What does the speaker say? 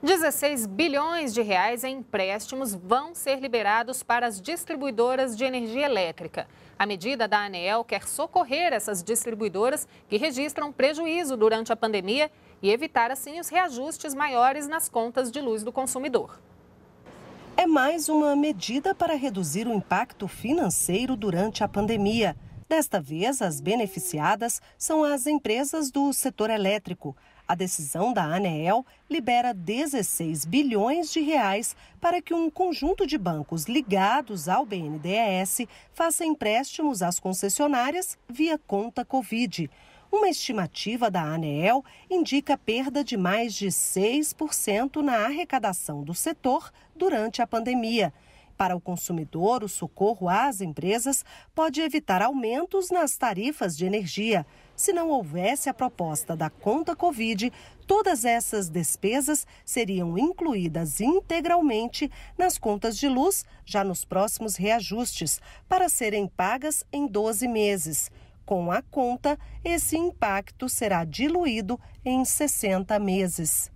16 bilhões de reais em empréstimos vão ser liberados para as distribuidoras de energia elétrica. A medida da ANEEL quer socorrer essas distribuidoras que registram prejuízo durante a pandemia e evitar assim os reajustes maiores nas contas de luz do consumidor. É mais uma medida para reduzir o impacto financeiro durante a pandemia. Desta vez, as beneficiadas são as empresas do setor elétrico. A decisão da ANEEL libera 16 bilhões de reais para que um conjunto de bancos ligados ao BNDES faça empréstimos às concessionárias via conta Covid. Uma estimativa da ANEEL indica perda de mais de 6% na arrecadação do setor durante a pandemia. Para o consumidor, o socorro às empresas pode evitar aumentos nas tarifas de energia. Se não houvesse a proposta da conta Covid, todas essas despesas seriam incluídas integralmente nas contas de luz já nos próximos reajustes, para serem pagas em 12 meses. Com a conta, esse impacto será diluído em 60 meses.